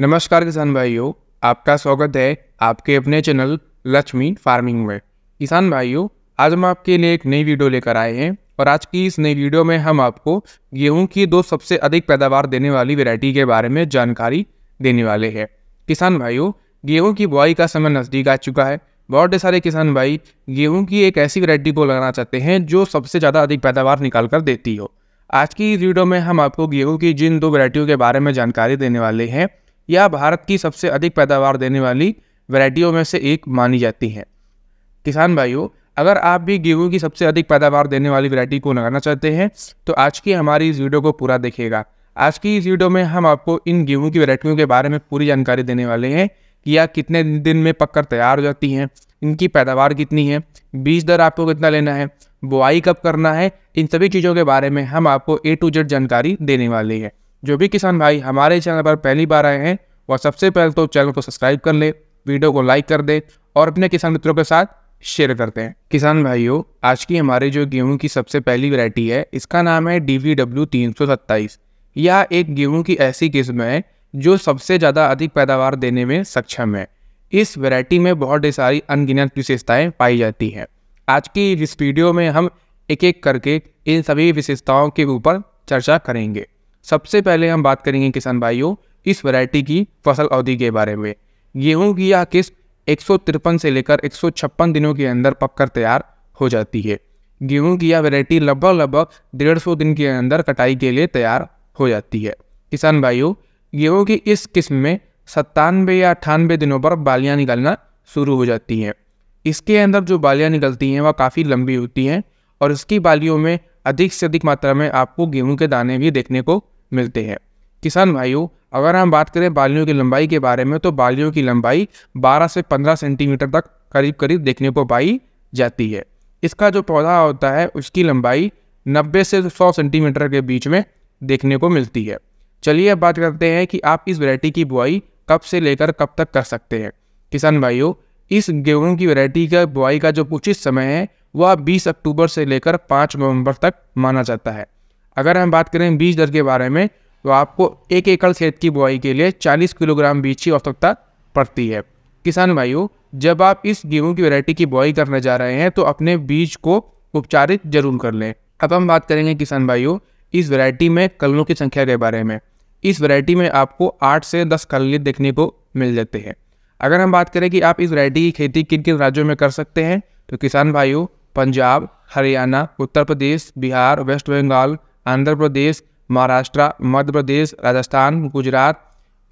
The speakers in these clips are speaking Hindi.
नमस्कार किसान भाइयों आपका स्वागत है आपके अपने चैनल लक्ष्मी फार्मिंग में किसान भाइयों आज हम आपके लिए एक नई वीडियो लेकर आए हैं और आज की इस नई वीडियो में हम आपको गेहूं की दो सबसे अधिक पैदावार देने वाली वेरायटी के बारे में जानकारी देने वाले हैं किसान भाइयों गेहूँ की बुआई का समय नज़दीक आ चुका है बहुत सारे किसान भाई गेहूँ की एक ऐसी वैरायटी को लगाना चाहते हैं जो सबसे ज़्यादा अधिक पैदावार निकाल कर देती हो आज की इस वीडियो में हम आपको गेहूँ की जिन दो वैरायटियों के बारे में जानकारी देने वाले हैं यह भारत की सबसे अधिक पैदावार देने वाली वैरायटियों में से एक मानी जाती है किसान भाइयों अगर आप भी गेहूँ की सबसे अधिक पैदावार देने वाली वैरायटी को लगाना चाहते हैं तो आज की हमारी इस वीडियो को पूरा देखिएगा आज की इस वीडियो में हम आपको इन गेहूँ की वैरायटियों के बारे में पूरी जानकारी देने वाले हैं कि यह कितने दिन में पक तैयार हो जाती हैं इनकी पैदावार कितनी है बीज दर आपको कितना लेना है बुआई कब करना है इन सभी चीज़ों के बारे में हम आपको ए टू जेड जानकारी देने वाले हैं जो भी किसान भाई हमारे चैनल पर पहली बार आए हैं वह सबसे पहले तो चैनल को सब्सक्राइब कर ले वीडियो को लाइक कर दे और अपने किसान मित्रों के साथ शेयर करते हैं किसान भाइयों आज की हमारे जो गेहूं की सबसे पहली वैरायटी है इसका नाम है डी वी डब्ल्यू तीन सौ सत्ताईस यह एक गेहूं की ऐसी किस्म है जो सबसे ज़्यादा अधिक पैदावार देने में सक्षम है इस वैरायटी में बहुत ढेर सारी अनगिनत विशेषताएं पाई जाती हैं आज की इस वीडियो में हम एक एक करके इन सभी विशेषताओं के ऊपर चर्चा करेंगे सबसे पहले हम बात करेंगे किसान भाइयों इस वैरायटी की फसल अवधि के बारे में गेहूँ की यह किस्त एक से लेकर एक दिनों के अंदर पककर तैयार हो जाती है गेहूँ की यह वैरायटी लगभग लगभग डेढ़ सौ दिन के अंदर कटाई के लिए तैयार हो जाती है किसान भाइयों गेहूँ की इस किस्म में सत्तानवे या अट्ठानवे दिनों पर बालियाँ निकलना शुरू हो जाती हैं इसके अंदर जो बालियाँ निकलती हैं वह काफ़ी लंबी होती हैं और इसकी बालियों में अधिक से अधिक मात्रा में आपको गेहूँ के दाने भी देखने को मिलते हैं किसान भाइयों अगर हम बात करें बालियों की लंबाई के बारे में तो बालियों की लंबाई 12 से 15 सेंटीमीटर तक करीब करीब देखने को पाई जाती है इसका जो पौधा होता है उसकी लंबाई 90 से 100 सेंटीमीटर के बीच में देखने को मिलती है चलिए अब बात करते हैं कि आप इस वैरायटी की बुआई कब से लेकर कब तक कर सकते हैं किसान भाइयों इस गेहूँ की वैरायटी का बुआई का जो उचित समय है वह 20 अक्टूबर से लेकर 5 नवंबर तक माना जाता है अगर हम बात करें बीज दर के बारे में तो आपको एक एकड़ खेत की बुआई के लिए 40 किलोग्राम बीज की आवश्यकता पड़ती है किसान भाइयों जब आप इस गेहूं की वैरायटी की बुआई करने जा रहे हैं तो अपने बीज को उपचारित जरूर कर लें अब हम बात करेंगे किसान भाइयों इस वैरायटी में कलनों की संख्या के बारे में इस वैरायटी में आपको आठ से दस कल देखने को मिल जाते हैं अगर हम बात करें कि आप इस वैरायटी की खेती किन किन राज्यों में कर सकते हैं तो किसान भाइयों पंजाब हरियाणा उत्तर प्रदेश बिहार वेस्ट बंगाल आंध्र प्रदेश महाराष्ट्र मध्य प्रदेश राजस्थान गुजरात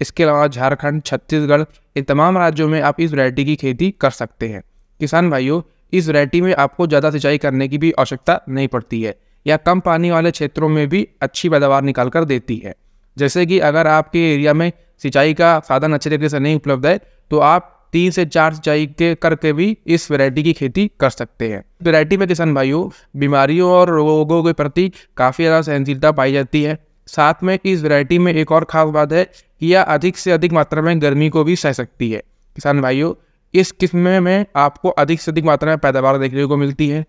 इसके अलावा झारखंड छत्तीसगढ़ इन तमाम राज्यों में आप इस वैरायटी की खेती कर सकते हैं किसान भाइयों इस वैरायटी में आपको ज़्यादा सिंचाई करने की भी आवश्यकता नहीं पड़ती है या कम पानी वाले क्षेत्रों में भी अच्छी पैदावार निकाल कर देती है जैसे कि अगर आपके एरिया में सिंचाई का साधन अच्छे तरीके से नहीं उपलब्ध है तो आप तीन से चार सिंचाई के करके भी इस वैरायटी की खेती कर सकते हैं वैरायटी में किसान भाइयों बीमारियों और रोगों के प्रति काफ़ी ज़्यादा सहनशीलता पाई जाती है साथ में इस वैरायटी में एक और खास बात है कि यह अधिक से अधिक मात्रा में गर्मी को भी सह सकती है किसान भाइयों इस किस्म में आपको अधिक से अधिक मात्रा में पैदावार देखने को मिलती है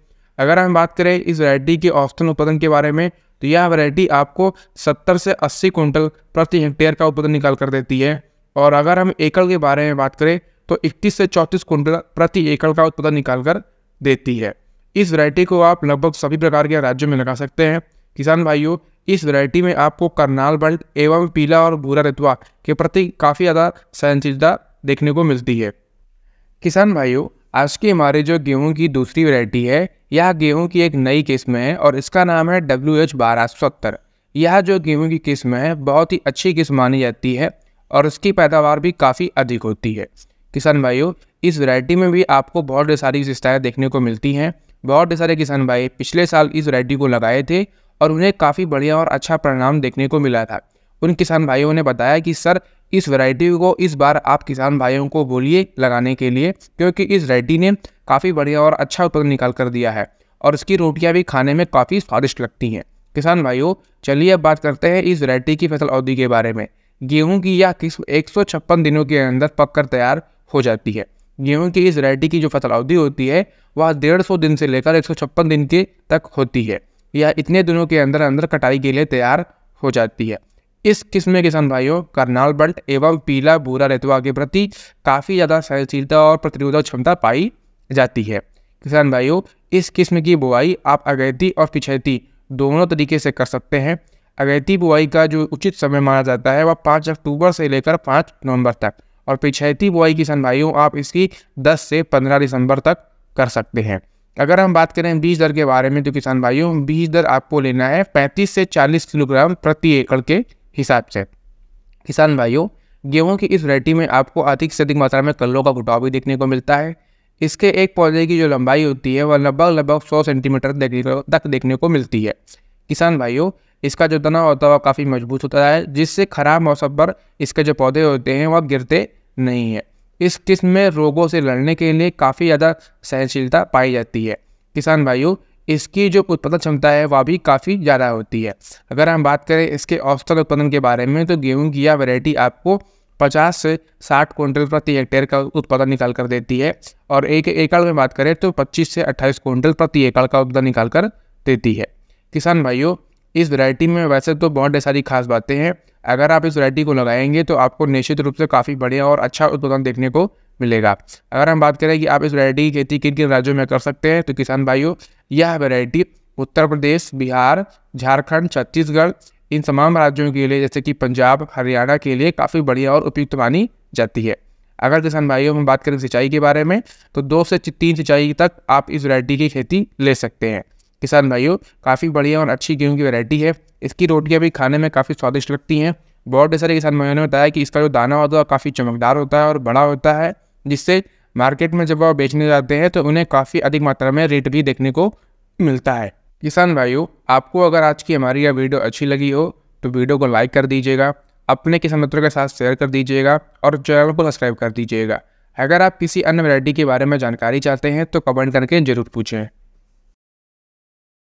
अगर हम बात करें इस वैरायटी के औसतन उत्पादन के बारे में तो यह वैरायटी आपको 70 से 80 कुंटल प्रति हेक्टेयर का उत्पादन निकाल कर देती है और अगर हम एकड़ के बारे में बात करें तो इकतीस से 34 कुंटल प्रति एकड़ का उत्पादन निकाल कर देती है इस वैरायटी को आप लगभग सभी प्रकार के राज्यों में लगा सकते हैं किसान भाइयों इस वैरायटी में आपको करनाल बल्ट एवं पीला और भूरा रतवा के प्रति काफ़ी ज़्यादा सहनशीलता देखने को मिलती है किसान भाइयों आज की हमारे जो गेहूं की दूसरी वैरायटी है यह गेहूं की एक नई किस्म है और इसका नाम है डब्ल्यू एच बारह सौ सत्तर यह जो गेहूँ की किस्म है बहुत ही अच्छी किस्म मानी जाती है और इसकी पैदावार भी काफ़ी अधिक होती है किसान भाइयों इस वैरायटी में भी आपको बहुत सारी विशेषताएँ देखने को मिलती हैं बहुत सारे किसान भाई पिछले साल इस वैरायटी को लगाए थे और उन्हें काफ़ी बढ़िया और अच्छा परिणाम देखने को मिला था उन किसान भाइयों ने बताया कि सर इस वैरायटी को इस बार आप किसान भाइयों को बोलिए लगाने के लिए क्योंकि इस वैरायटी ने काफ़ी बढ़िया और अच्छा उत्पादन निकाल कर दिया है और इसकी रोटियाँ भी खाने में काफ़ी स्वादिष्ट लगती हैं किसान भाइयों चलिए अब बात करते हैं इस वैरायटी की फसल अवधि के बारे में गेहूँ की यह किस्म एक दिनों के अंदर पककर तैयार हो जाती है गेहूँ की इस वैरायटी की जो फसल अवधि होती है वह डेढ़ सौ दिन से लेकर एक सौ छप्पन दिन के तक होती है यह इतने दिनों के अंदर अंदर कटाई के लिए तैयार हो जाती है इस किस्म के किसान भाइयों करनाल बल्ट एवं पीला भूरा रेतवा के प्रति काफ़ी ज़्यादा सहनशीलता और प्रतिरोधक क्षमता पाई जाती है किसान भाइयों इस किस्म की बुआई आप अगैती और पिछैती दोनों तरीके से कर सकते हैं अगैती बुआई का जो उचित समय माना जाता है वह पाँच अक्टूबर से लेकर पाँच नवंबर तक और पिछहती बुआई किसान भाइयों आप इसकी 10 से 15 दिसंबर तक कर सकते हैं अगर हम बात करें बीज दर के बारे में तो किसान भाइयों बीज दर आपको लेना है 35 से 40 किलोग्राम प्रति एकड़ के हिसाब से किसान भाइयों गेहूं की इस वरायटी में आपको अधिक से अधिक मात्रा में कल्लों का घुटाव भी देखने को मिलता है इसके एक पौधे की जो लंबाई होती है वह लगभग लगभग सौ सेंटीमीटर देखने को तक देखने को मिलती है किसान भाइयों इसका जो तना होता है वह काफ़ी मजबूत होता है जिससे ख़राब मौसम पर इसके जो पौधे होते हैं वह गिरते नहीं है इस किस्म में रोगों से लड़ने के लिए काफ़ी ज़्यादा सहनशीलता पाई जाती है किसान भाइयों इसकी जो उत्पादन क्षमता है वह भी काफ़ी ज़्यादा होती है अगर हम बात करें इसके औसत उत्पादन के बारे में तो गेहूं की यह वैरायटी आपको 50 से 60 क्विंटल प्रति हेक्टेयर का उत्पादन निकाल कर देती है और एक एकड़ में बात करें तो 25 से 28 क्विंटल प्रति एकड़ का उत्पादन निकाल कर देती है किसान भाइयों इस वैरायटी में वैसे तो बहुत सारी खास बातें हैं अगर आप इस वैरायटी को लगाएंगे तो आपको निश्चित रूप से काफ़ी बढ़िया और अच्छा उत्पादन देखने को मिलेगा अगर हम बात करें कि आप इस वैरायटी की खेती किन किन राज्यों में कर सकते हैं तो किसान भाइयों यह वैरायटी उत्तर प्रदेश बिहार झारखंड छत्तीसगढ़ इन तमाम राज्यों के लिए जैसे कि पंजाब हरियाणा के लिए काफ़ी बढ़िया और उपयुक्त मानी जाती है अगर किसान भाइयों में बात करें सिंचाई के बारे में तो दो से तीन सिंचाई तक आप इस वैरायटी की खेती ले सकते हैं किसान भाइयों काफ़ी बढ़िया और अच्छी गेहूँ की वैरायटी है इसकी रोटियाँ भी खाने में काफ़ी स्वादिष्ट लगती हैं बहुत सारे किसान भाइयों ने बताया कि इसका जो दाना होता है काफ़ी चमकदार होता है और बड़ा होता है जिससे मार्केट में जब वह बेचने जाते हैं तो उन्हें काफ़ी अधिक मात्रा में रेट भी देखने को मिलता है किसान भाइयों आपको अगर आज की हमारी यह वीडियो अच्छी लगी हो तो वीडियो को लाइक कर दीजिएगा अपने किसान मित्रों के साथ शेयर कर दीजिएगा और चैनल को सब्सक्राइब कर दीजिएगा अगर आप किसी अन्य वैरायटी के बारे में जानकारी चाहते हैं तो कमेंट करके ज़रूर पूछें